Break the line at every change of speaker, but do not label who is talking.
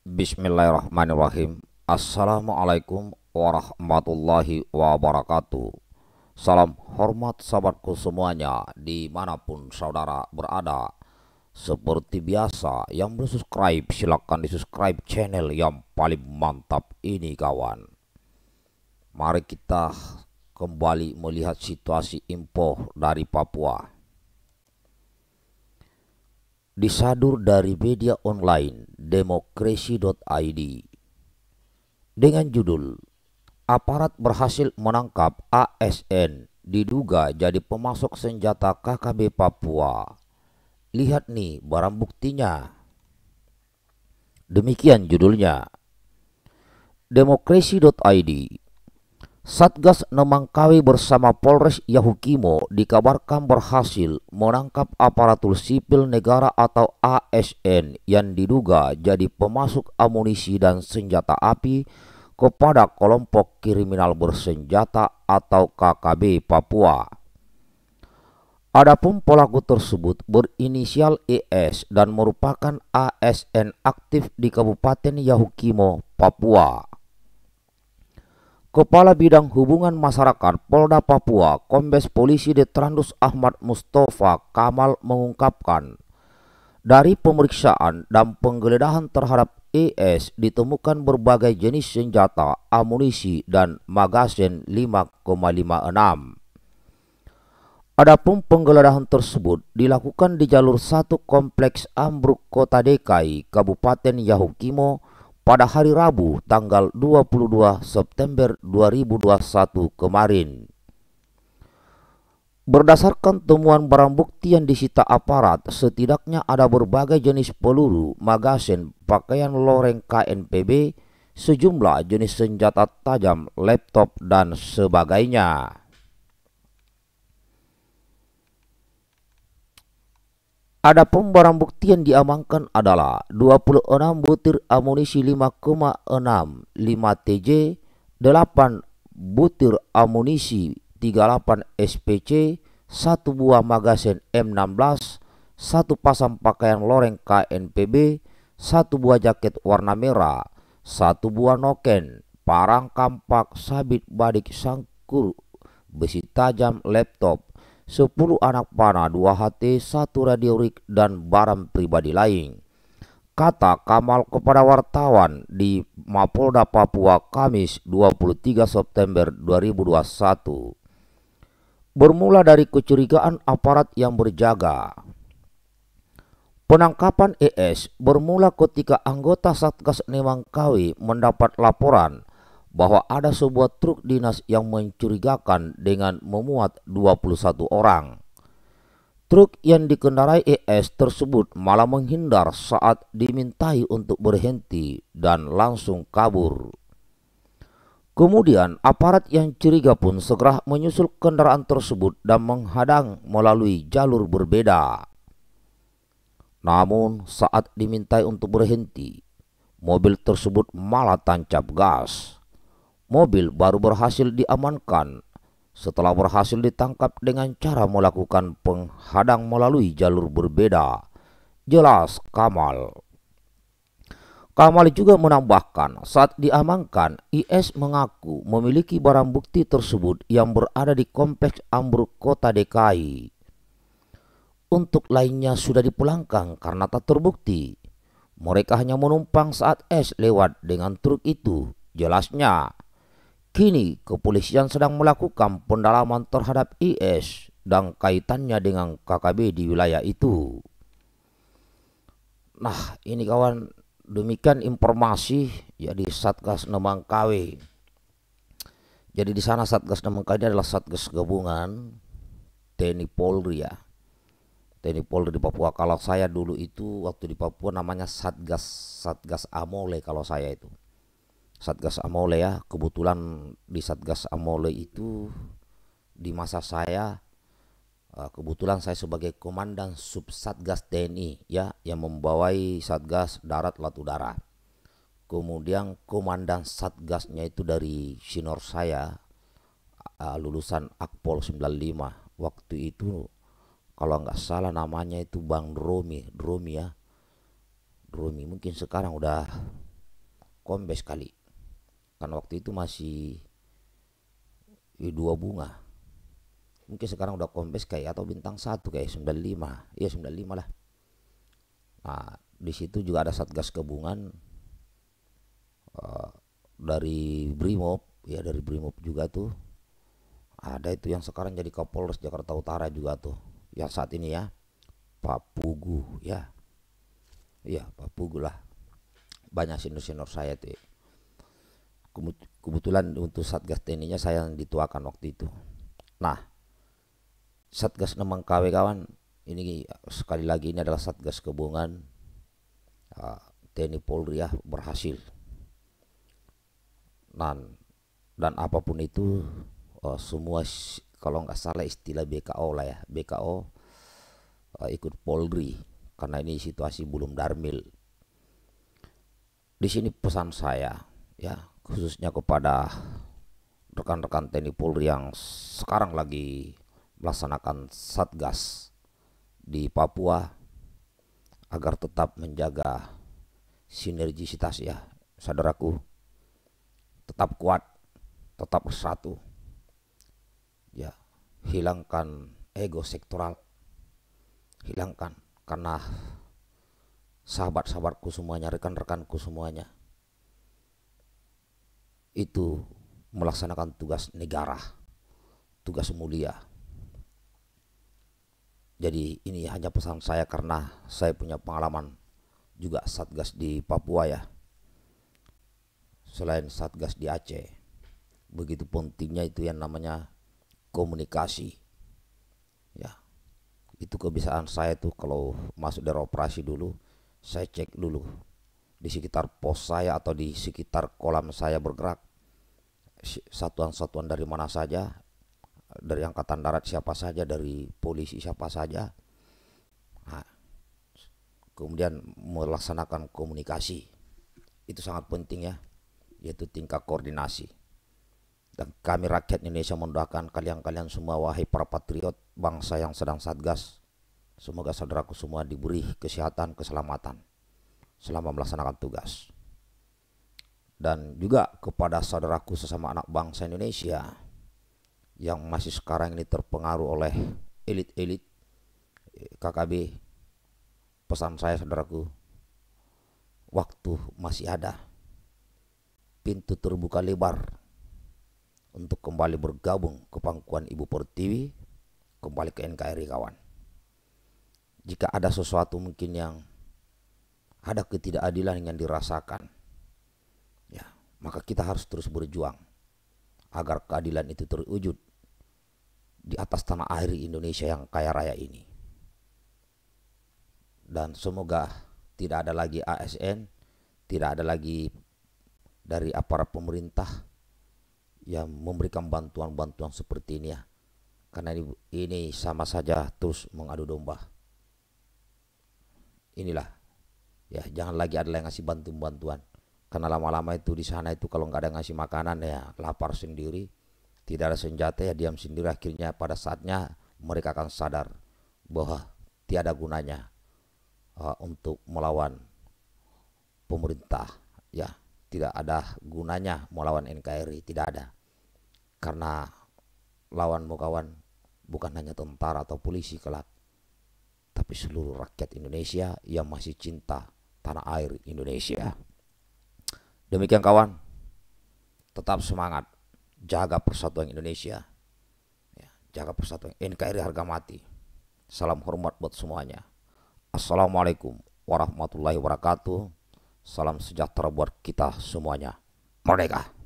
Bismillahirrahmanirrahim Assalamualaikum warahmatullahi wabarakatuh Salam hormat sahabatku semuanya dimanapun saudara berada Seperti biasa yang belum subscribe silahkan di subscribe channel yang paling mantap ini kawan Mari kita kembali melihat situasi info dari Papua disadur dari media online demokrasi.id dengan judul Aparat berhasil menangkap ASN diduga jadi pemasok senjata KKB Papua. Lihat nih barang buktinya. Demikian judulnya. Demokrasi.id Satgas Nemangkawi bersama Polres Yahukimo dikabarkan berhasil menangkap aparatur sipil negara atau ASN yang diduga jadi pemasuk amunisi dan senjata api kepada kelompok kriminal bersenjata atau KKB Papua. Adapun pelaku tersebut berinisial ES dan merupakan ASN aktif di Kabupaten Yahukimo, Papua. Kepala Bidang Hubungan Masyarakat Polda Papua, Kombes Polisi Detrandus Ahmad Mustafa Kamal mengungkapkan, dari pemeriksaan dan penggeledahan terhadap ES ditemukan berbagai jenis senjata, amunisi, dan magasin 5,56. Adapun penggeledahan tersebut dilakukan di jalur satu kompleks Ambruk Kota Dekai, Kabupaten Yahukimo, pada hari Rabu tanggal 22 September 2021 kemarin. Berdasarkan temuan barang bukti yang disita aparat, setidaknya ada berbagai jenis peluru, magasin, pakaian loreng KNPB, sejumlah jenis senjata tajam, laptop, dan sebagainya. Adapun barang bukti yang diamankan adalah 26 butir amunisi 5,6 5 TJ, 8 butir amunisi 38 SPC, 1 buah magasin M16, 1 pasang pakaian loreng KNPB, 1 buah jaket warna merah, 1 buah noken, parang kampak, sabit badik sangkur, besi tajam, laptop, sepuluh anak panah, dua hati, satu rig dan barang pribadi lain. Kata Kamal kepada wartawan di Mapolda Papua Kamis 23 September 2021. Bermula dari kecurigaan aparat yang berjaga. Penangkapan ES bermula ketika anggota Satgas Nemangkawi mendapat laporan bahwa ada sebuah truk dinas yang mencurigakan dengan memuat 21 orang. Truk yang dikendarai ES tersebut malah menghindar saat dimintai untuk berhenti dan langsung kabur. Kemudian aparat yang curiga pun segera menyusul kendaraan tersebut dan menghadang melalui jalur berbeda. Namun saat dimintai untuk berhenti, mobil tersebut malah tancap gas. Mobil baru berhasil diamankan setelah berhasil ditangkap dengan cara melakukan penghadang melalui jalur berbeda. Jelas Kamal. Kamal juga menambahkan saat diamankan IS mengaku memiliki barang bukti tersebut yang berada di kompleks Ambruk Kota DKI. Untuk lainnya sudah dipulangkan karena tak terbukti. Mereka hanya menumpang saat S lewat dengan truk itu. Jelasnya, Kini kepolisian sedang melakukan pendalaman terhadap IS dan kaitannya dengan KKB di wilayah itu. Nah ini kawan demikian informasi ya di Satgas Nemangkawi. Jadi di sana Satgas Nemangkawi adalah Satgas Gabungan TNI Polri ya. TNI Polri di Papua kalau saya dulu itu waktu di Papua namanya Satgas Satgas Amole kalau saya itu Satgas Amole ya. Kebetulan di Satgas Amole itu di masa saya eh, kebetulan saya sebagai komandan sub satgas TNI ya yang membawai Satgas Darat Latudara. Kemudian komandan Satgasnya itu dari sinor saya lulusan Akpol 95 waktu itu kalau nggak salah namanya itu Bang Romi, Romi ya. Romi mungkin sekarang udah kombes kali kan waktu itu masih ya, dua bunga. Mungkin sekarang udah kompes kayak atau bintang satu kayak 95. Iya 95 lah. Nah, di situ juga ada satgas kebungan uh, eh, dari Brimob, ya dari Brimob juga tuh. Ada itu yang sekarang jadi Kapolres Jakarta Utara juga tuh. Ya saat ini ya. Pak Pugu ya. Iya, Pak Pugu lah. Banyak senior-senior saya tuh kebetulan untuk Satgas TNI-nya saya yang dituakan waktu itu. Nah, Satgas kawe kawan, ini sekali lagi ini adalah Satgas Kebungan uh, ya, TNI Polri ya berhasil. Dan dan apapun itu uh, semua kalau nggak salah istilah BKO lah ya BKO uh, eh, ikut Polri karena ini situasi belum darmil. Di sini pesan saya ya khususnya kepada rekan-rekan TNI Polri yang sekarang lagi melaksanakan satgas di Papua agar tetap menjaga sinergisitas ya saudaraku tetap kuat tetap bersatu ya hilangkan ego sektoral hilangkan karena sahabat-sahabatku semuanya rekan-rekanku semuanya itu melaksanakan tugas negara, tugas mulia. Jadi ini hanya pesan saya karena saya punya pengalaman juga satgas di Papua ya. Selain satgas di Aceh, begitu pentingnya itu yang namanya komunikasi. Ya. Itu kebiasaan saya tuh kalau masuk dari operasi dulu, saya cek dulu di sekitar pos saya atau di sekitar kolam saya bergerak satuan-satuan dari mana saja dari angkatan darat siapa saja dari polisi siapa saja nah, kemudian melaksanakan komunikasi itu sangat penting ya yaitu tingkat koordinasi dan kami rakyat Indonesia mendoakan kalian-kalian semua wahai para patriot bangsa yang sedang satgas. Semoga saudaraku semua diberi kesehatan, keselamatan selama melaksanakan tugas. Dan juga kepada saudaraku sesama anak bangsa Indonesia yang masih sekarang ini terpengaruh oleh elit-elit eh, KKB, pesan saya saudaraku, waktu masih ada. Pintu terbuka lebar untuk kembali bergabung ke pangkuan Ibu Pertiwi, kembali ke NKRI kawan. Jika ada sesuatu mungkin yang ada ketidakadilan yang dirasakan. Ya, maka kita harus terus berjuang agar keadilan itu terwujud di atas tanah air Indonesia yang kaya raya ini. Dan semoga tidak ada lagi ASN, tidak ada lagi dari aparat pemerintah yang memberikan bantuan-bantuan seperti ini ya. Karena ini, ini sama saja terus mengadu domba. Inilah ya jangan lagi ada yang ngasih bantuan-bantuan karena lama-lama itu di sana itu kalau nggak ada yang ngasih makanan ya lapar sendiri tidak ada senjata ya diam sendiri akhirnya pada saatnya mereka akan sadar bahwa tiada gunanya uh, untuk melawan pemerintah ya tidak ada gunanya melawan NKRI tidak ada karena lawan kawan bukan hanya tentara atau polisi kelak tapi seluruh rakyat Indonesia yang masih cinta tanah air Indonesia. Demikian kawan, tetap semangat, jaga persatuan Indonesia, ya, jaga persatuan NKRI harga mati. Salam hormat buat semuanya. Assalamualaikum warahmatullahi wabarakatuh. Salam sejahtera buat kita semuanya. Merdeka!